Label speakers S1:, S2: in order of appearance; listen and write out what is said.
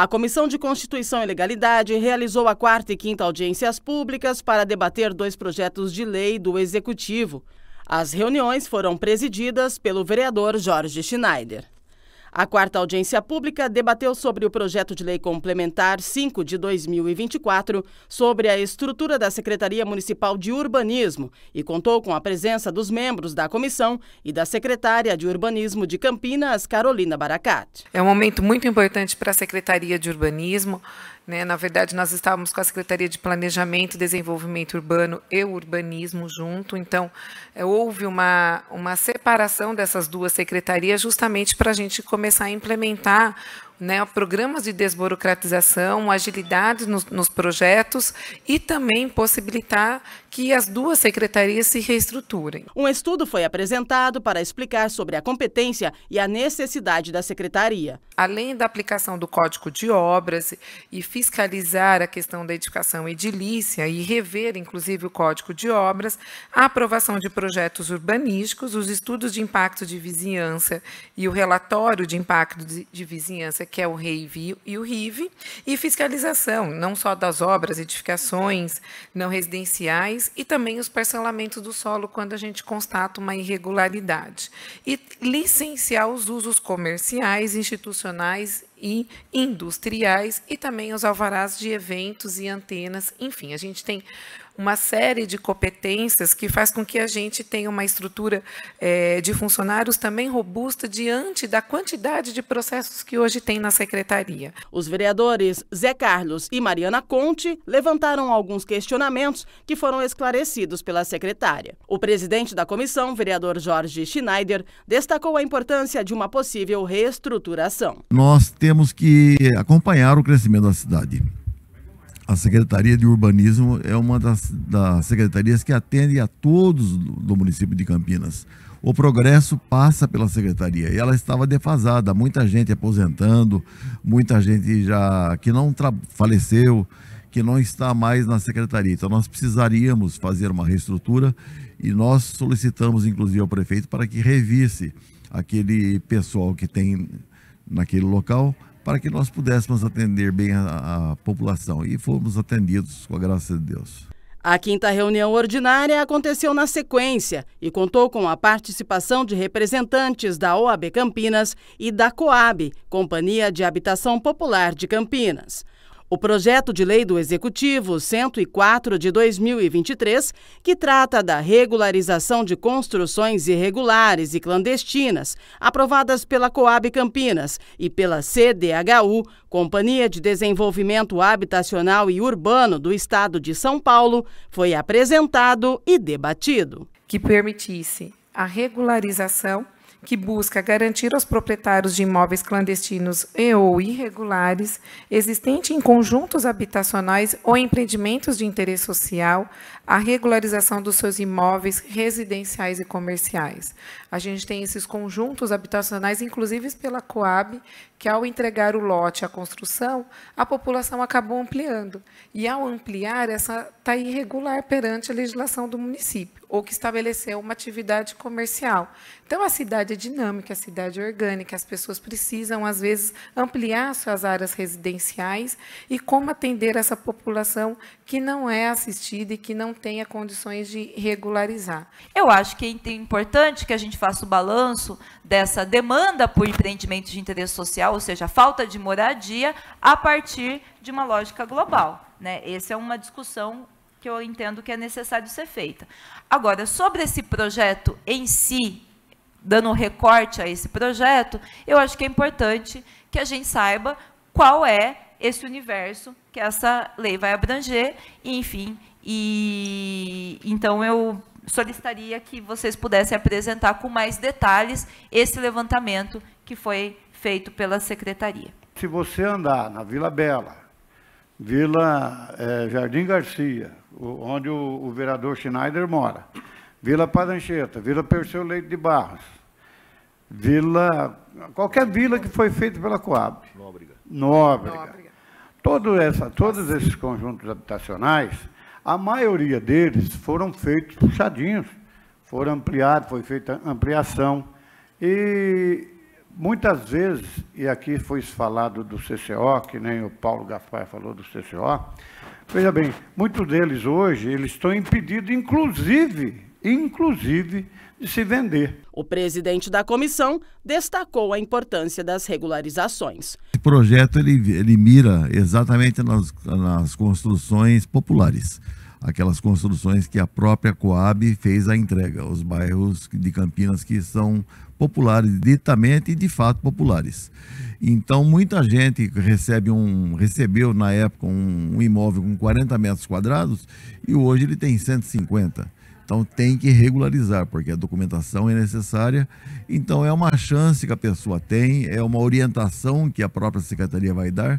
S1: A Comissão de Constituição e Legalidade realizou a quarta e quinta audiências públicas para debater dois projetos de lei do Executivo. As reuniões foram presididas pelo vereador Jorge Schneider. A quarta audiência pública debateu sobre o projeto de lei complementar 5 de 2024 sobre a estrutura da Secretaria Municipal de Urbanismo e contou com a presença dos membros da comissão e da secretária de Urbanismo de Campinas, Carolina Baracate. É um momento muito importante para a Secretaria
S2: de Urbanismo né? Na verdade, nós estávamos com a Secretaria de Planejamento, Desenvolvimento Urbano e Urbanismo junto, então é, houve uma, uma separação dessas duas secretarias justamente para a gente começar a implementar né, programas de desburocratização, agilidade nos, nos, projetos e também possibilitar que as duas secretarias se reestruturem.
S1: Um estudo foi apresentado para explicar sobre a competência e a necessidade da secretaria. Além da aplicação do Código de
S2: Obras e fiscalizar a questão da edificação edilícia e rever, inclusive, o Código de Obras, a aprovação de projetos urbanísticos, os estudos de impacto de vizinhança e o relatório de impacto de, de vizinhança que é o REIV e o Rive e fiscalização, não só das obras, edificações não residenciais e também os parcelamentos do solo quando a gente constata uma irregularidade. E licenciar os usos comerciais, institucionais e industriais e também os alvarás de eventos e antenas, enfim, a gente tem uma série de competências que faz com que a gente tenha uma estrutura é, de funcionários
S1: também robusta diante da quantidade de processos que hoje tem na secretaria. Os vereadores Zé Carlos e Mariana Conte levantaram alguns questionamentos que foram esclarecidos pela secretária. O presidente da comissão, vereador Jorge Schneider, destacou a importância de uma possível reestruturação.
S3: Nós temos que acompanhar o crescimento da cidade a Secretaria de Urbanismo é uma das, das secretarias que atende a todos do, do município de Campinas. O progresso passa pela secretaria e ela estava defasada, muita gente aposentando, muita gente já que não faleceu, que não está mais na secretaria. Então nós precisaríamos fazer uma reestrutura e nós solicitamos inclusive ao prefeito para que revisse aquele pessoal que tem naquele local para que nós pudéssemos atender bem a, a população. E fomos atendidos, com a graça de Deus.
S1: A quinta reunião ordinária aconteceu na sequência e contou com a participação de representantes da OAB Campinas e da COAB, Companhia de Habitação Popular de Campinas. O projeto de lei do Executivo 104 de 2023, que trata da regularização de construções irregulares e clandestinas, aprovadas pela Coab Campinas e pela CDHU, Companhia de Desenvolvimento Habitacional e Urbano do Estado de São Paulo, foi apresentado e debatido. Que permitisse a regularização
S2: que busca garantir aos proprietários de imóveis clandestinos e ou irregulares, existente em conjuntos habitacionais ou empreendimentos de interesse social, a regularização dos seus imóveis residenciais e comerciais. A gente tem esses conjuntos habitacionais, inclusive pela Coab, que ao entregar o lote à construção, a população acabou ampliando. E ao ampliar, essa está irregular perante a legislação do município, ou que estabeleceu uma atividade comercial. Então, a cidade cidade dinâmica, a cidade orgânica, as pessoas precisam, às vezes, ampliar suas áreas residenciais e como atender essa população que não é assistida e que não tenha
S4: condições de regularizar. Eu acho que é importante que a gente faça o balanço dessa demanda por empreendimentos de interesse social, ou seja, a falta de moradia, a partir de uma lógica global. Né? Essa é uma discussão que eu entendo que é necessário ser feita. Agora, sobre esse projeto em si, dando um recorte a esse projeto, eu acho que é importante que a gente saiba qual é esse universo que essa lei vai abranger, enfim, e então eu solicitaria que vocês pudessem apresentar com mais detalhes esse levantamento que foi feito pela secretaria.
S5: Se você andar na Vila Bela, Vila é, Jardim Garcia, onde o, o vereador Schneider mora, Vila Parancheta, Vila Perseu Leite de Barros, Vila, qualquer vila que foi feita pela Coab. Nóbrega. Nóbrega. Todo essa, todos esses conjuntos habitacionais, a maioria deles foram feitos puxadinhos, foram ampliados, foi feita ampliação. E muitas vezes, e aqui foi falado do CCO, que nem o Paulo Gafai falou do CCO, veja bem, muitos deles hoje, eles estão impedidos, inclusive, inclusive de se vender. O presidente da
S1: comissão destacou a importância das regularizações.
S3: Esse projeto ele, ele mira exatamente nas, nas construções populares aquelas construções que a própria Coab fez a entrega, os bairros de Campinas que são populares ditamente e de fato populares. Então muita gente recebe um recebeu na época um, um imóvel com 40 metros quadrados e hoje ele tem 150. Então tem que regularizar, porque a documentação é necessária. Então é uma chance que a pessoa tem, é uma orientação que a própria secretaria vai dar